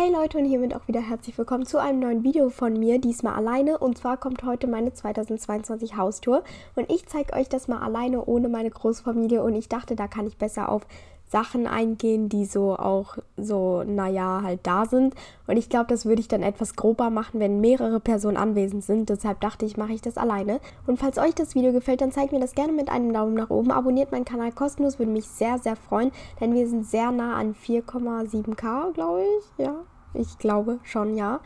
Hey Leute und hiermit auch wieder herzlich willkommen zu einem neuen Video von mir, diesmal alleine. Und zwar kommt heute meine 2022 Haustour und ich zeige euch das mal alleine ohne meine Großfamilie und ich dachte, da kann ich besser auf Sachen eingehen, die so auch so, naja, halt da sind. Und ich glaube, das würde ich dann etwas grober machen, wenn mehrere Personen anwesend sind. Deshalb dachte ich, mache ich das alleine. Und falls euch das Video gefällt, dann zeigt mir das gerne mit einem Daumen nach oben. Abonniert meinen Kanal kostenlos, würde mich sehr, sehr freuen, denn wir sind sehr nah an 4,7k, glaube ich. Ja, ich glaube schon, ja.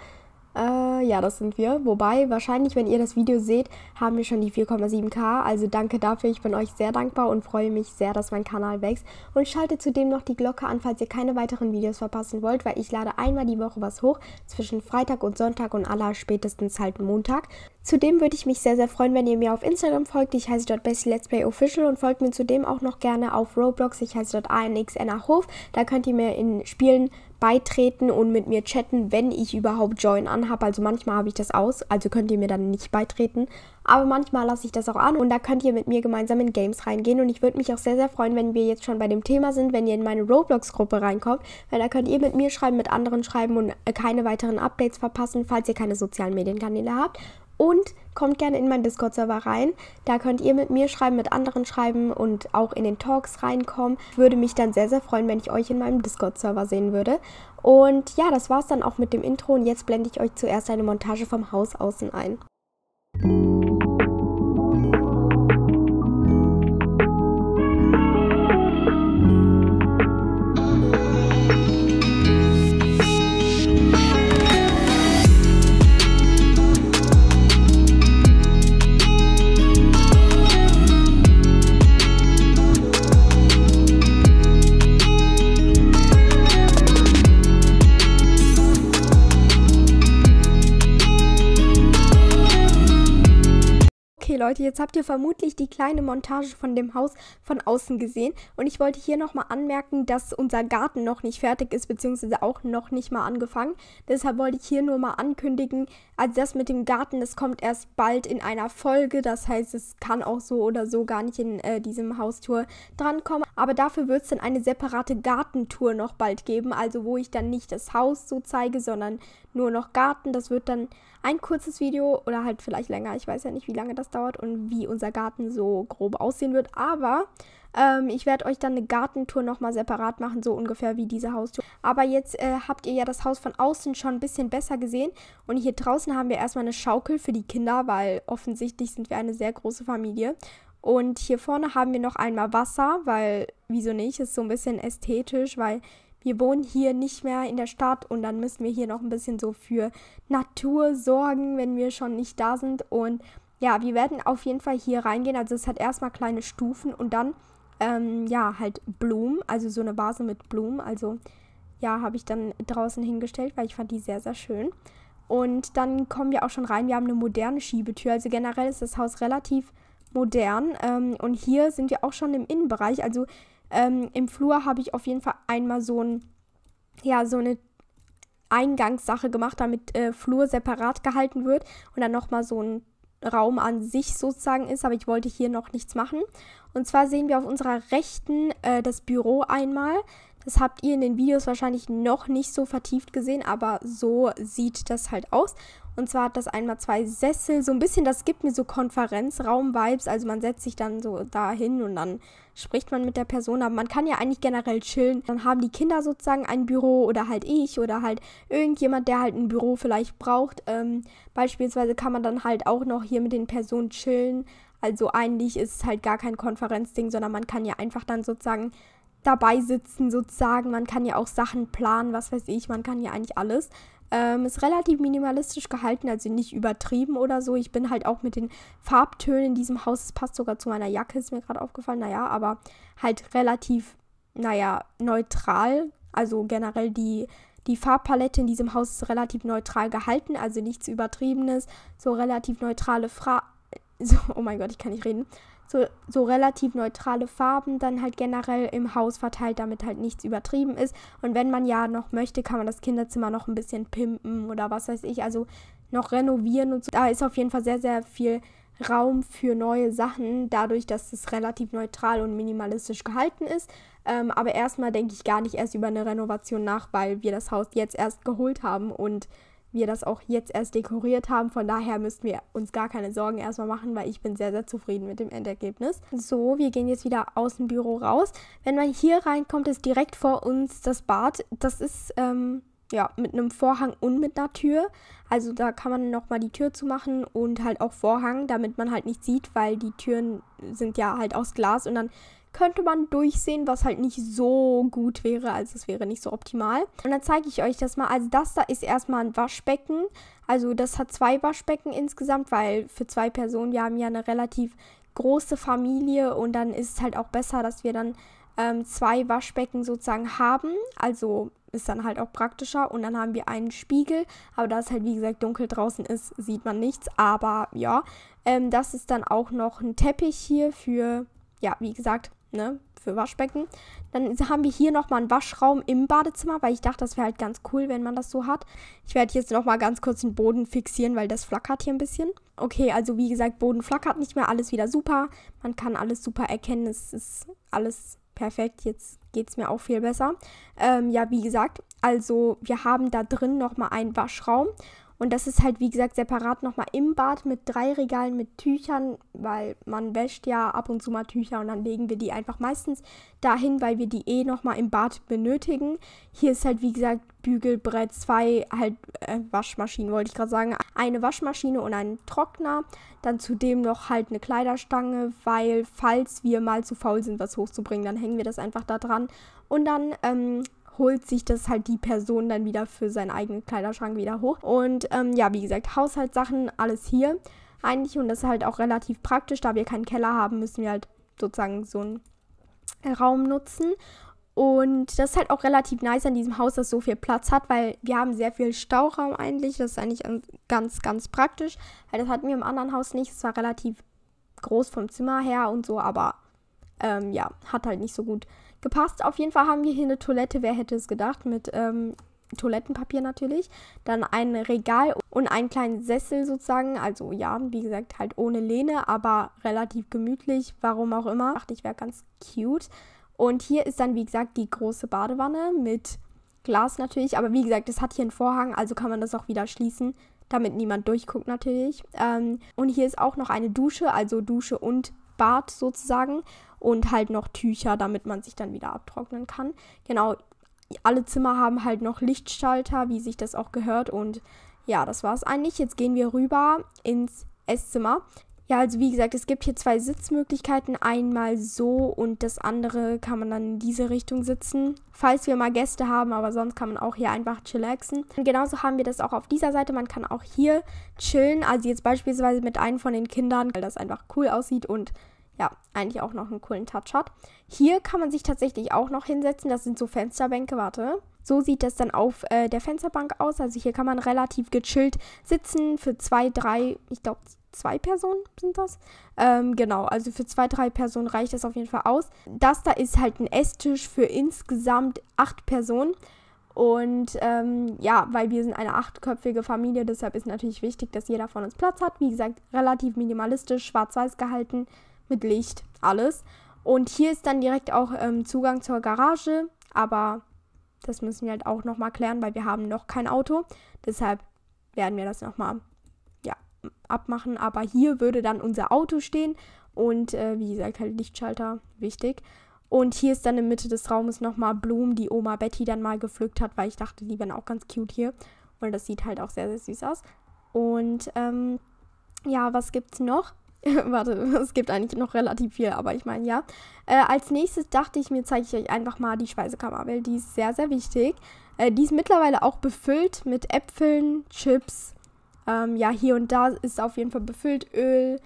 Äh, ja, das sind wir. Wobei, wahrscheinlich, wenn ihr das Video seht, haben wir schon die 4,7k. Also danke dafür. Ich bin euch sehr dankbar und freue mich sehr, dass mein Kanal wächst. Und schaltet zudem noch die Glocke an, falls ihr keine weiteren Videos verpassen wollt, weil ich lade einmal die Woche was hoch, zwischen Freitag und Sonntag und aller spätestens halt Montag. Zudem würde ich mich sehr, sehr freuen, wenn ihr mir auf Instagram folgt. Ich heiße dort Bessie Let's Play Official und folgt mir zudem auch noch gerne auf Roblox. Ich heiße dort ANXNA Hof. Da könnt ihr mir in Spielen beitreten und mit mir chatten, wenn ich überhaupt Join anhabe. Also manchmal habe ich das aus, also könnt ihr mir dann nicht beitreten. Aber manchmal lasse ich das auch an und da könnt ihr mit mir gemeinsam in Games reingehen. Und ich würde mich auch sehr, sehr freuen, wenn wir jetzt schon bei dem Thema sind, wenn ihr in meine Roblox-Gruppe reinkommt, weil da könnt ihr mit mir schreiben, mit anderen schreiben und äh, keine weiteren Updates verpassen, falls ihr keine sozialen Medienkanäle habt. Und kommt gerne in meinen Discord-Server rein. Da könnt ihr mit mir schreiben, mit anderen schreiben und auch in den Talks reinkommen. Würde mich dann sehr, sehr freuen, wenn ich euch in meinem Discord-Server sehen würde. Und ja, das war's dann auch mit dem Intro und jetzt blende ich euch zuerst eine Montage vom Haus außen ein. Leute, jetzt habt ihr vermutlich die kleine Montage von dem Haus von außen gesehen. Und ich wollte hier nochmal anmerken, dass unser Garten noch nicht fertig ist, beziehungsweise auch noch nicht mal angefangen. Deshalb wollte ich hier nur mal ankündigen, also das mit dem Garten, das kommt erst bald in einer Folge. Das heißt, es kann auch so oder so gar nicht in äh, diesem Haustour drankommen. Aber dafür wird es dann eine separate Gartentour noch bald geben. Also wo ich dann nicht das Haus so zeige, sondern nur noch Garten. Das wird dann ein kurzes Video oder halt vielleicht länger. Ich weiß ja nicht, wie lange das dauert und wie unser Garten so grob aussehen wird. Aber ähm, ich werde euch dann eine Gartentour nochmal separat machen, so ungefähr wie diese Haustour. Aber jetzt äh, habt ihr ja das Haus von außen schon ein bisschen besser gesehen. Und hier draußen haben wir erstmal eine Schaukel für die Kinder, weil offensichtlich sind wir eine sehr große Familie. Und hier vorne haben wir noch einmal Wasser, weil, wieso nicht, ist so ein bisschen ästhetisch, weil wir wohnen hier nicht mehr in der Stadt und dann müssen wir hier noch ein bisschen so für Natur sorgen, wenn wir schon nicht da sind. Und ja, wir werden auf jeden Fall hier reingehen. Also es hat erstmal kleine Stufen und dann, ähm, ja, halt Blumen, also so eine Vase mit Blumen. Also ja, habe ich dann draußen hingestellt, weil ich fand die sehr, sehr schön. Und dann kommen wir auch schon rein. Wir haben eine moderne Schiebetür. Also generell ist das Haus relativ modern. Ähm, und hier sind wir auch schon im Innenbereich. Also ähm, im Flur habe ich auf jeden Fall einmal so ein, ja, so eine Eingangssache gemacht, damit äh, Flur separat gehalten wird. Und dann nochmal so ein Raum an sich sozusagen ist, aber ich wollte hier noch nichts machen. Und zwar sehen wir auf unserer rechten äh, das Büro einmal. Das habt ihr in den Videos wahrscheinlich noch nicht so vertieft gesehen, aber so sieht das halt aus. Und zwar hat das einmal zwei Sessel, so ein bisschen, das gibt mir so Konferenzraum-Vibes. Also man setzt sich dann so dahin und dann spricht man mit der Person. Aber man kann ja eigentlich generell chillen. Dann haben die Kinder sozusagen ein Büro oder halt ich oder halt irgendjemand, der halt ein Büro vielleicht braucht. Ähm, beispielsweise kann man dann halt auch noch hier mit den Personen chillen. Also eigentlich ist es halt gar kein Konferenzding, sondern man kann ja einfach dann sozusagen dabei sitzen sozusagen. Man kann ja auch Sachen planen, was weiß ich, man kann ja eigentlich alles. Ähm, ist relativ minimalistisch gehalten, also nicht übertrieben oder so. Ich bin halt auch mit den Farbtönen in diesem Haus, es passt sogar zu meiner Jacke, ist mir gerade aufgefallen, naja, aber halt relativ, naja, neutral. Also generell die, die Farbpalette in diesem Haus ist relativ neutral gehalten, also nichts Übertriebenes, so relativ neutrale Fra so, oh mein Gott, ich kann nicht reden so, so relativ neutrale Farben dann halt generell im Haus verteilt, damit halt nichts übertrieben ist. Und wenn man ja noch möchte, kann man das Kinderzimmer noch ein bisschen pimpen oder was weiß ich, also noch renovieren und so. Da ist auf jeden Fall sehr, sehr viel Raum für neue Sachen, dadurch, dass es relativ neutral und minimalistisch gehalten ist. Ähm, aber erstmal denke ich gar nicht erst über eine Renovation nach, weil wir das Haus jetzt erst geholt haben und wir das auch jetzt erst dekoriert haben. Von daher müssten wir uns gar keine Sorgen erstmal machen, weil ich bin sehr, sehr zufrieden mit dem Endergebnis. So, wir gehen jetzt wieder aus dem Büro raus. Wenn man hier reinkommt, ist direkt vor uns das Bad. Das ist ähm, ja mit einem Vorhang und mit einer Tür. Also da kann man nochmal die Tür zumachen und halt auch Vorhang, damit man halt nicht sieht, weil die Türen sind ja halt aus Glas und dann könnte man durchsehen, was halt nicht so gut wäre. Also es wäre nicht so optimal. Und dann zeige ich euch das mal. Also das da ist erstmal ein Waschbecken. Also das hat zwei Waschbecken insgesamt, weil für zwei Personen, wir haben ja eine relativ große Familie und dann ist es halt auch besser, dass wir dann ähm, zwei Waschbecken sozusagen haben. Also ist dann halt auch praktischer. Und dann haben wir einen Spiegel. Aber da es halt, wie gesagt, dunkel draußen ist, sieht man nichts. Aber ja, ähm, das ist dann auch noch ein Teppich hier für, ja, wie gesagt, ne, für Waschbecken. Dann haben wir hier nochmal einen Waschraum im Badezimmer, weil ich dachte, das wäre halt ganz cool, wenn man das so hat. Ich werde jetzt nochmal ganz kurz den Boden fixieren, weil das flackert hier ein bisschen. Okay, also wie gesagt, Boden flackert nicht mehr, alles wieder super. Man kann alles super erkennen, es ist alles perfekt, jetzt geht es mir auch viel besser. Ähm, ja, wie gesagt, also wir haben da drin nochmal einen Waschraum und das ist halt, wie gesagt, separat nochmal im Bad mit drei Regalen mit Tüchern, weil man wäscht ja ab und zu mal Tücher und dann legen wir die einfach meistens dahin, weil wir die eh nochmal im Bad benötigen. Hier ist halt, wie gesagt, Bügelbrett, zwei halt äh, Waschmaschinen, wollte ich gerade sagen. Eine Waschmaschine und einen Trockner. Dann zudem noch halt eine Kleiderstange, weil falls wir mal zu faul sind, was hochzubringen, dann hängen wir das einfach da dran. Und dann ähm, holt sich das halt die Person dann wieder für seinen eigenen Kleiderschrank wieder hoch. Und ähm, ja, wie gesagt, Haushaltssachen, alles hier eigentlich. Und das ist halt auch relativ praktisch. Da wir keinen Keller haben, müssen wir halt sozusagen so einen Raum nutzen. Und das ist halt auch relativ nice an diesem Haus, dass so viel Platz hat, weil wir haben sehr viel Stauraum eigentlich. Das ist eigentlich ganz, ganz praktisch. Weil das hatten wir im anderen Haus nicht. Es war relativ groß vom Zimmer her und so, aber ähm, ja, hat halt nicht so gut gepasst. Auf jeden Fall haben wir hier eine Toilette, wer hätte es gedacht, mit ähm, Toilettenpapier natürlich. Dann ein Regal und einen kleinen Sessel sozusagen. Also ja, wie gesagt, halt ohne Lehne, aber relativ gemütlich, warum auch immer. Dachte ich, wäre ganz cute. Und hier ist dann, wie gesagt, die große Badewanne mit Glas natürlich. Aber wie gesagt, es hat hier einen Vorhang, also kann man das auch wieder schließen, damit niemand durchguckt natürlich. Ähm, und hier ist auch noch eine Dusche, also Dusche und spart sozusagen und halt noch Tücher, damit man sich dann wieder abtrocknen kann. Genau, alle Zimmer haben halt noch Lichtschalter, wie sich das auch gehört und ja, das war es eigentlich. Jetzt gehen wir rüber ins Esszimmer. Ja, also wie gesagt, es gibt hier zwei Sitzmöglichkeiten. Einmal so und das andere kann man dann in diese Richtung sitzen. Falls wir mal Gäste haben, aber sonst kann man auch hier einfach chillaxen. Und genauso haben wir das auch auf dieser Seite. Man kann auch hier chillen. Also jetzt beispielsweise mit einem von den Kindern, weil das einfach cool aussieht und ja, eigentlich auch noch einen coolen Touch hat. Hier kann man sich tatsächlich auch noch hinsetzen. Das sind so Fensterbänke, warte. So sieht das dann auf äh, der Fensterbank aus. Also hier kann man relativ gechillt sitzen für zwei, drei, ich glaube zwei Personen sind das. Ähm, genau, also für zwei, drei Personen reicht das auf jeden Fall aus. Das da ist halt ein Esstisch für insgesamt acht Personen. Und ähm, ja, weil wir sind eine achtköpfige Familie, deshalb ist natürlich wichtig, dass jeder von uns Platz hat. Wie gesagt, relativ minimalistisch, schwarz-weiß gehalten mit Licht, alles. Und hier ist dann direkt auch ähm, Zugang zur Garage, aber das müssen wir halt auch nochmal klären, weil wir haben noch kein Auto. Deshalb werden wir das nochmal ja, abmachen. Aber hier würde dann unser Auto stehen und äh, wie gesagt, halt Lichtschalter, wichtig. Und hier ist dann in der Mitte des Raumes nochmal Blumen, die Oma Betty dann mal gepflückt hat, weil ich dachte, die wären auch ganz cute hier. Und das sieht halt auch sehr, sehr süß aus. Und ähm, ja, was gibt's noch? Warte, es gibt eigentlich noch relativ viel, aber ich meine ja. Äh, als nächstes dachte ich mir, zeige ich euch einfach mal die Speisekammer, weil die ist sehr, sehr wichtig. Äh, die ist mittlerweile auch befüllt mit Äpfeln, Chips. Ähm, ja, hier und da ist auf jeden Fall befüllt Öl.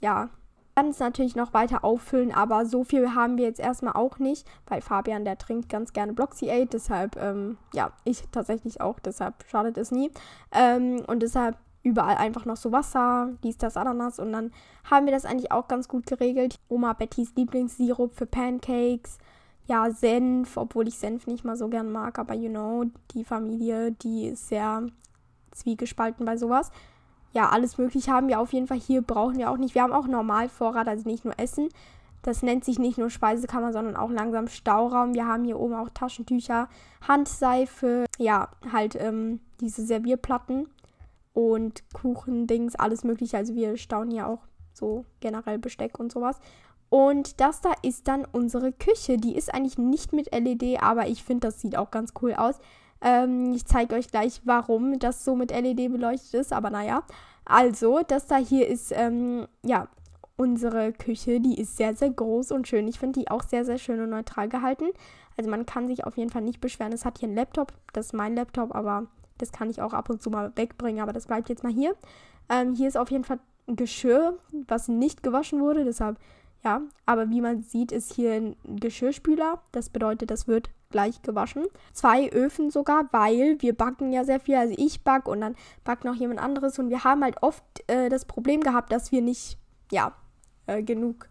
Ja, kann es natürlich noch weiter auffüllen, aber so viel haben wir jetzt erstmal auch nicht, weil Fabian, der trinkt ganz gerne Bloxy 8, deshalb, ähm, ja, ich tatsächlich auch, deshalb schadet es nie. Ähm, und deshalb überall einfach noch so Wasser, dies, das, Ananas. Und dann haben wir das eigentlich auch ganz gut geregelt. Oma Bettys Lieblingssirup für Pancakes. Ja, Senf, obwohl ich Senf nicht mal so gern mag, aber you know, die Familie, die ist sehr zwiegespalten bei sowas. Ja, alles Mögliche haben wir auf jeden Fall hier, brauchen wir auch nicht. Wir haben auch Normalvorrat, also nicht nur Essen. Das nennt sich nicht nur Speisekammer, sondern auch langsam Stauraum. Wir haben hier oben auch Taschentücher, Handseife, ja, halt ähm, diese Servierplatten und Kuchendings, alles Mögliche. Also wir staunen ja auch so generell Besteck und sowas. Und das da ist dann unsere Küche. Die ist eigentlich nicht mit LED, aber ich finde, das sieht auch ganz cool aus. Ähm, ich zeige euch gleich, warum das so mit LED beleuchtet ist, aber naja. Also, das da hier ist, ähm, ja, unsere Küche. Die ist sehr, sehr groß und schön. Ich finde die auch sehr, sehr schön und neutral gehalten. Also man kann sich auf jeden Fall nicht beschweren. Es hat hier einen Laptop. Das ist mein Laptop, aber das kann ich auch ab und zu mal wegbringen, aber das bleibt jetzt mal hier. Ähm, hier ist auf jeden Fall Geschirr, was nicht gewaschen wurde, deshalb ja. Aber wie man sieht, ist hier ein Geschirrspüler. Das bedeutet, das wird gleich gewaschen. Zwei Öfen sogar, weil wir backen ja sehr viel. Also ich back und dann backt noch jemand anderes. Und wir haben halt oft äh, das Problem gehabt, dass wir nicht, ja, äh, genug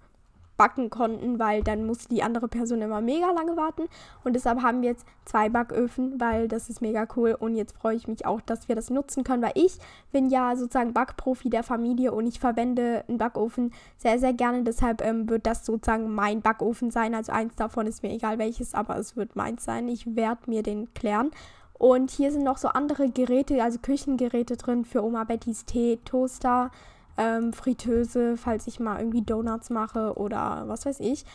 backen konnten, weil dann musste die andere Person immer mega lange warten. Und deshalb haben wir jetzt zwei Backöfen, weil das ist mega cool. Und jetzt freue ich mich auch, dass wir das nutzen können, weil ich bin ja sozusagen Backprofi der Familie und ich verwende einen Backofen sehr, sehr gerne. Deshalb ähm, wird das sozusagen mein Backofen sein. Also eins davon ist mir egal welches, aber es wird meins sein. Ich werde mir den klären. Und hier sind noch so andere Geräte, also Küchengeräte drin für Oma Bettys Tee, Toaster, ähm, Fritteuse, falls ich mal irgendwie Donuts mache oder was weiß ich.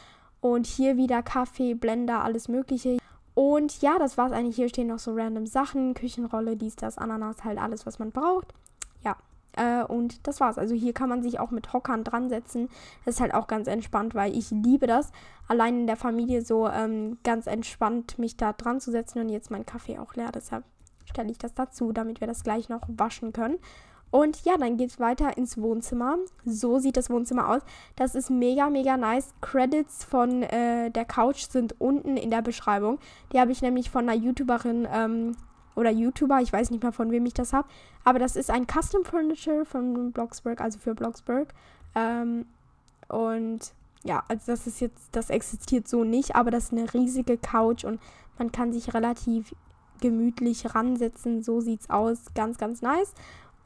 Und hier wieder Kaffee, Blender, alles Mögliche. Und ja, das war's eigentlich. Hier stehen noch so random Sachen, Küchenrolle, dies, das, Ananas, halt alles, was man braucht. Ja, äh, und das war's. Also hier kann man sich auch mit Hockern dran setzen. Das ist halt auch ganz entspannt, weil ich liebe das, allein in der Familie so ähm, ganz entspannt mich da dran zu setzen und jetzt mein Kaffee auch leer. Deshalb stelle ich das dazu, damit wir das gleich noch waschen können. Und ja, dann geht es weiter ins Wohnzimmer. So sieht das Wohnzimmer aus. Das ist mega, mega nice. Credits von äh, der Couch sind unten in der Beschreibung. Die habe ich nämlich von einer YouTuberin ähm, oder YouTuber, ich weiß nicht mal von wem ich das habe. Aber das ist ein Custom Furniture von Bloxburg, also für Bloxburg. Ähm, und ja, also das ist jetzt, das existiert so nicht, aber das ist eine riesige Couch und man kann sich relativ gemütlich ransetzen. So sieht es aus. Ganz, ganz nice.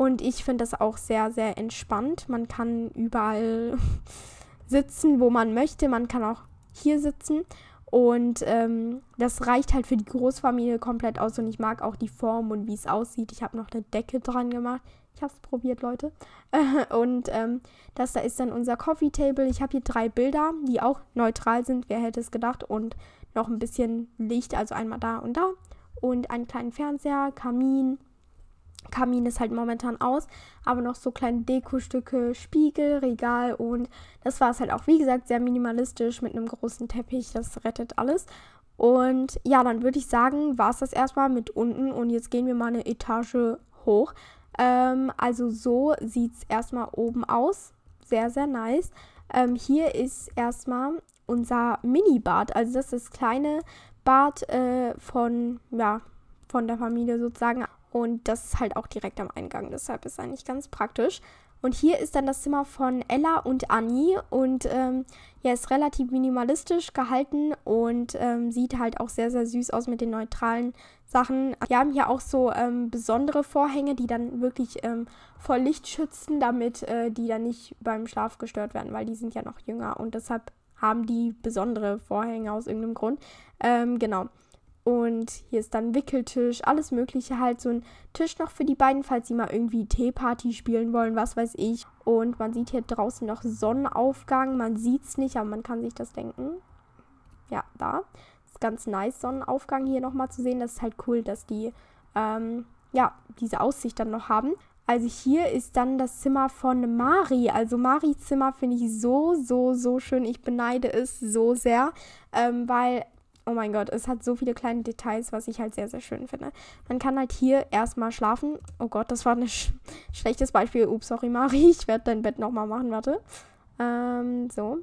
Und ich finde das auch sehr, sehr entspannt. Man kann überall sitzen, wo man möchte. Man kann auch hier sitzen. Und ähm, das reicht halt für die Großfamilie komplett aus. Und ich mag auch die Form und wie es aussieht. Ich habe noch eine Decke dran gemacht. Ich habe es probiert, Leute. und ähm, das da ist dann unser Coffee Table. Ich habe hier drei Bilder, die auch neutral sind. Wer hätte es gedacht? Und noch ein bisschen Licht, also einmal da und da. Und einen kleinen Fernseher, Kamin Kamin ist halt momentan aus, aber noch so kleine Dekostücke, Spiegel, Regal und das war es halt auch, wie gesagt, sehr minimalistisch mit einem großen Teppich, das rettet alles. Und ja, dann würde ich sagen, war es das erstmal mit unten und jetzt gehen wir mal eine Etage hoch. Ähm, also so sieht es erstmal oben aus, sehr, sehr nice. Ähm, hier ist erstmal unser Mini-Bad, also das ist das kleine Bad äh, von, ja, von der Familie sozusagen. Und das ist halt auch direkt am Eingang, deshalb ist eigentlich ganz praktisch. Und hier ist dann das Zimmer von Ella und Annie und ähm, ja, ist relativ minimalistisch gehalten und ähm, sieht halt auch sehr, sehr süß aus mit den neutralen Sachen. Wir haben hier auch so ähm, besondere Vorhänge, die dann wirklich ähm, vor Licht schützen, damit äh, die dann nicht beim Schlaf gestört werden, weil die sind ja noch jünger und deshalb haben die besondere Vorhänge aus irgendeinem Grund. Ähm, genau. Und hier ist dann Wickeltisch, alles Mögliche halt. So ein Tisch noch für die beiden, falls sie mal irgendwie Teeparty spielen wollen, was weiß ich. Und man sieht hier draußen noch Sonnenaufgang. Man sieht es nicht, aber man kann sich das denken. Ja, da. Ist ganz nice, Sonnenaufgang hier nochmal zu sehen. Das ist halt cool, dass die, ähm, ja, diese Aussicht dann noch haben. Also hier ist dann das Zimmer von Mari. Also Maris Zimmer finde ich so, so, so schön. Ich beneide es so sehr, ähm, weil oh mein Gott, es hat so viele kleine Details, was ich halt sehr, sehr schön finde. Man kann halt hier erstmal schlafen. Oh Gott, das war ein sch schlechtes Beispiel. Ups, sorry, Mari, ich werde dein Bett nochmal machen, warte. Ähm, so.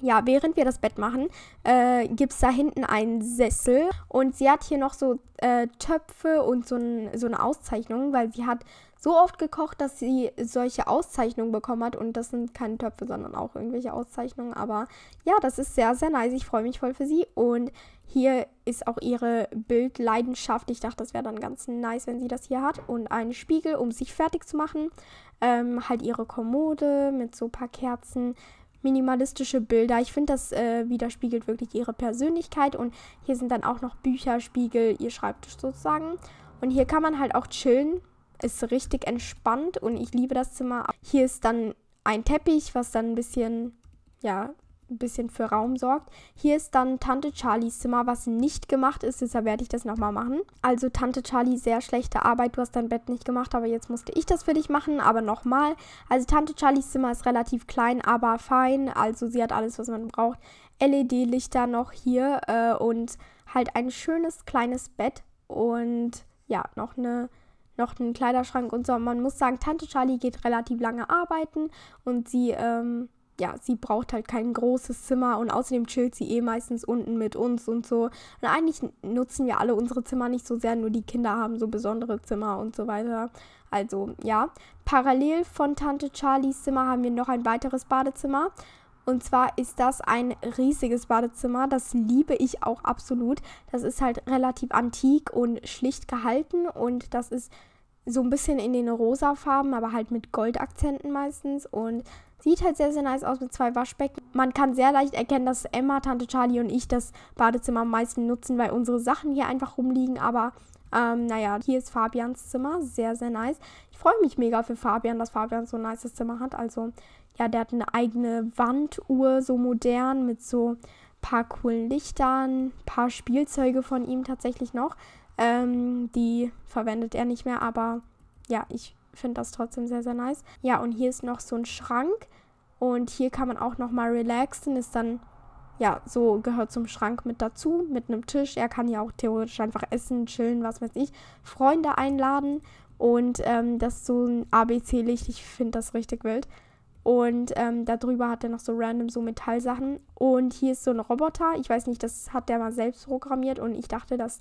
Ja, während wir das Bett machen, äh, gibt es da hinten einen Sessel und sie hat hier noch so äh, Töpfe und so, ein, so eine Auszeichnung, weil sie hat so oft gekocht, dass sie solche Auszeichnungen bekommen hat. Und das sind keine Töpfe, sondern auch irgendwelche Auszeichnungen. Aber ja, das ist sehr, sehr nice. Ich freue mich voll für sie. Und hier ist auch ihre Bildleidenschaft. Ich dachte, das wäre dann ganz nice, wenn sie das hier hat. Und einen Spiegel, um sich fertig zu machen. Ähm, halt ihre Kommode mit so ein paar Kerzen minimalistische Bilder. Ich finde, das äh, widerspiegelt wirklich ihre Persönlichkeit. Und hier sind dann auch noch Bücher, Spiegel, ihr Schreibtisch sozusagen. Und hier kann man halt auch chillen ist richtig entspannt und ich liebe das Zimmer. Hier ist dann ein Teppich, was dann ein bisschen, ja, ein bisschen für Raum sorgt. Hier ist dann Tante Charlies Zimmer, was nicht gemacht ist, deshalb werde ich das nochmal machen. Also Tante Charlie, sehr schlechte Arbeit, du hast dein Bett nicht gemacht, aber jetzt musste ich das für dich machen, aber nochmal. Also Tante Charlies Zimmer ist relativ klein, aber fein, also sie hat alles, was man braucht. LED-Lichter noch hier äh, und halt ein schönes kleines Bett und ja, noch eine noch einen Kleiderschrank und so. Man muss sagen, Tante Charlie geht relativ lange arbeiten und sie, ähm, ja, sie braucht halt kein großes Zimmer und außerdem chillt sie eh meistens unten mit uns und so. Und eigentlich nutzen wir alle unsere Zimmer nicht so sehr, nur die Kinder haben so besondere Zimmer und so weiter. Also ja, parallel von Tante Charlies Zimmer haben wir noch ein weiteres Badezimmer. Und zwar ist das ein riesiges Badezimmer. Das liebe ich auch absolut. Das ist halt relativ antik und schlicht gehalten. Und das ist so ein bisschen in den rosa Farben, aber halt mit Goldakzenten meistens und sieht halt sehr, sehr nice aus mit zwei Waschbecken. Man kann sehr leicht erkennen, dass Emma, Tante Charlie und ich das Badezimmer am meisten nutzen, weil unsere Sachen hier einfach rumliegen, aber ähm, naja, hier ist Fabians Zimmer, sehr, sehr nice. Ich freue mich mega für Fabian, dass Fabian so ein nice Zimmer hat, also ja, der hat eine eigene Wanduhr, so modern, mit so paar coolen Lichtern, paar Spielzeuge von ihm tatsächlich noch. Ähm, die verwendet er nicht mehr, aber ja, ich finde das trotzdem sehr, sehr nice. Ja, und hier ist noch so ein Schrank und hier kann man auch nochmal relaxen, ist dann ja, so gehört zum Schrank mit dazu, mit einem Tisch. Er kann ja auch theoretisch einfach essen, chillen, was weiß ich, Freunde einladen und ähm, das ist so ein ABC-Licht. Ich finde das richtig wild. Und ähm, darüber hat er noch so random so Metallsachen. Und hier ist so ein Roboter. Ich weiß nicht, das hat der mal selbst programmiert und ich dachte, dass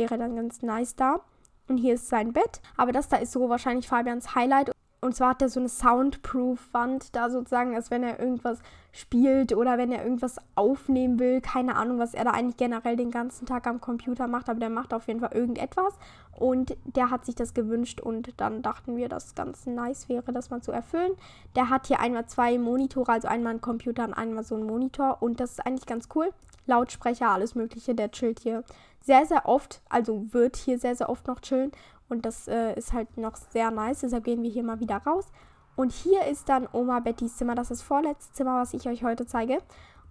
wäre dann ganz nice da. Und hier ist sein Bett. Aber das da ist so wahrscheinlich Fabians Highlight. Und zwar hat er so eine Soundproof-Wand da sozusagen, als wenn er irgendwas spielt oder wenn er irgendwas aufnehmen will. Keine Ahnung, was er da eigentlich generell den ganzen Tag am Computer macht, aber der macht auf jeden Fall irgendetwas. Und der hat sich das gewünscht und dann dachten wir, dass ganz nice wäre, das mal zu erfüllen. Der hat hier einmal zwei Monitore, also einmal einen Computer und einmal so einen Monitor und das ist eigentlich ganz cool. Lautsprecher, alles Mögliche, der chillt hier sehr, sehr oft, also wird hier sehr, sehr oft noch chillen und das äh, ist halt noch sehr nice, deshalb gehen wir hier mal wieder raus. Und hier ist dann Oma Bettys Zimmer, das ist das vorletzte Zimmer, was ich euch heute zeige.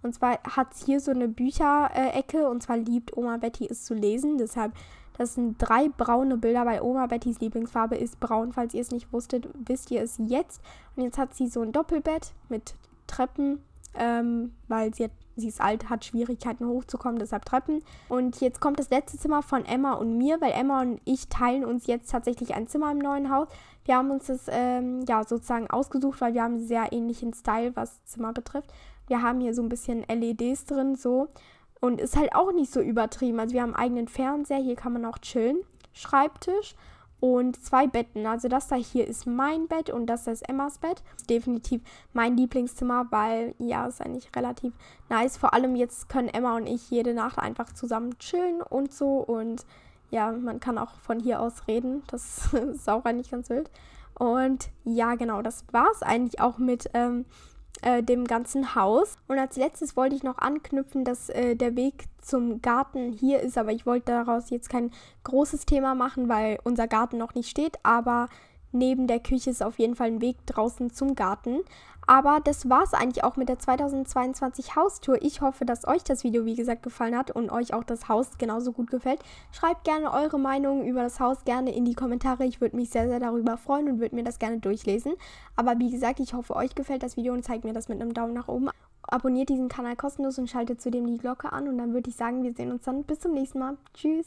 Und zwar hat es hier so eine Bücherecke äh, und zwar liebt Oma Betty es zu lesen. Deshalb, das sind drei braune Bilder, weil Oma Bettys Lieblingsfarbe ist braun. Falls ihr es nicht wusstet, wisst ihr es jetzt. Und jetzt hat sie so ein Doppelbett mit Treppen, ähm, weil sie hat Sie ist alt, hat Schwierigkeiten hochzukommen, deshalb Treppen. Und jetzt kommt das letzte Zimmer von Emma und mir, weil Emma und ich teilen uns jetzt tatsächlich ein Zimmer im neuen Haus. Wir haben uns das ähm, ja sozusagen ausgesucht, weil wir haben sehr ähnlichen Style, was Zimmer betrifft. Wir haben hier so ein bisschen LEDs drin, so. Und ist halt auch nicht so übertrieben. Also wir haben einen eigenen Fernseher, hier kann man auch chillen. Schreibtisch und zwei Betten. Also das da hier ist mein Bett und das da ist Emmas Bett. Definitiv mein Lieblingszimmer, weil ja, ist eigentlich relativ nice. Vor allem jetzt können Emma und ich jede Nacht einfach zusammen chillen und so. Und ja, man kann auch von hier aus reden. Das ist auch eigentlich ganz wild. Und ja, genau, das war es eigentlich auch mit ähm, äh, dem ganzen Haus. Und als letztes wollte ich noch anknüpfen, dass äh, der Weg zum Garten hier ist, aber ich wollte daraus jetzt kein großes Thema machen, weil unser Garten noch nicht steht, aber neben der Küche ist auf jeden Fall ein Weg draußen zum Garten. Aber das war es eigentlich auch mit der 2022 Haustour. Ich hoffe, dass euch das Video, wie gesagt, gefallen hat und euch auch das Haus genauso gut gefällt. Schreibt gerne eure Meinung über das Haus gerne in die Kommentare. Ich würde mich sehr, sehr darüber freuen und würde mir das gerne durchlesen. Aber wie gesagt, ich hoffe, euch gefällt das Video und zeigt mir das mit einem Daumen nach oben. Abonniert diesen Kanal kostenlos und schaltet zudem die Glocke an. Und dann würde ich sagen, wir sehen uns dann bis zum nächsten Mal. Tschüss!